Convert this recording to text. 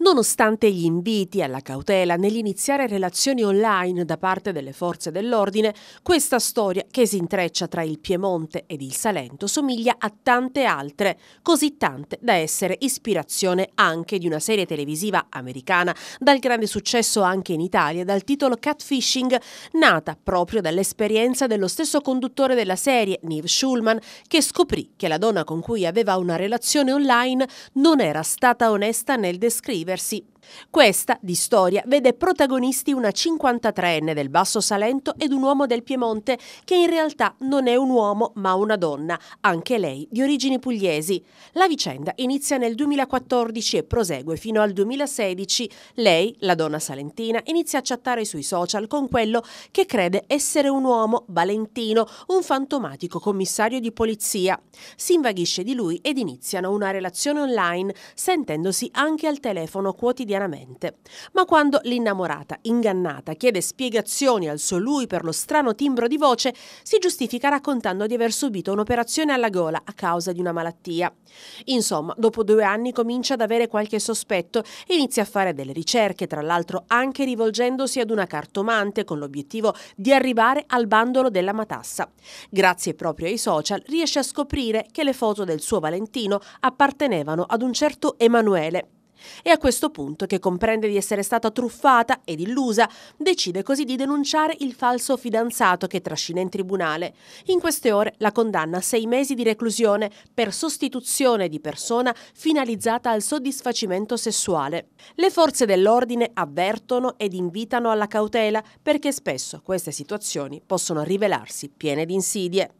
Nonostante gli inviti alla cautela nell'iniziare relazioni online da parte delle forze dell'ordine, questa storia che si intreccia tra il Piemonte ed il Salento somiglia a tante altre, così tante da essere ispirazione anche di una serie televisiva americana dal grande successo anche in Italia dal titolo Catfishing, nata proprio dall'esperienza dello stesso conduttore della serie, Neve Schulman, che scoprì che la donna con cui aveva una relazione online non era stata onesta nel descrivere diversi Questa, di storia, vede protagonisti una 53enne del Basso Salento ed un uomo del Piemonte che in realtà non è un uomo ma una donna, anche lei di origini pugliesi. La vicenda inizia nel 2014 e prosegue fino al 2016. Lei, la donna salentina, inizia a chattare sui social con quello che crede essere un uomo, Valentino, un fantomatico commissario di polizia. Si invaghisce di lui ed iniziano una relazione online, sentendosi anche al telefono quotidianamente quotidianamente. Ma quando l'innamorata, ingannata, chiede spiegazioni al suo lui per lo strano timbro di voce, si giustifica raccontando di aver subito un'operazione alla gola a causa di una malattia. Insomma, dopo due anni comincia ad avere qualche sospetto e inizia a fare delle ricerche, tra l'altro anche rivolgendosi ad una cartomante con l'obiettivo di arrivare al bandolo della matassa. Grazie proprio ai social riesce a scoprire che le foto del suo Valentino appartenevano ad un certo Emanuele, è a questo punto che comprende di essere stata truffata ed illusa, decide così di denunciare il falso fidanzato che trascina in tribunale. In queste ore la condanna a sei mesi di reclusione per sostituzione di persona finalizzata al soddisfacimento sessuale. Le forze dell'ordine avvertono ed invitano alla cautela perché spesso queste situazioni possono rivelarsi piene di insidie.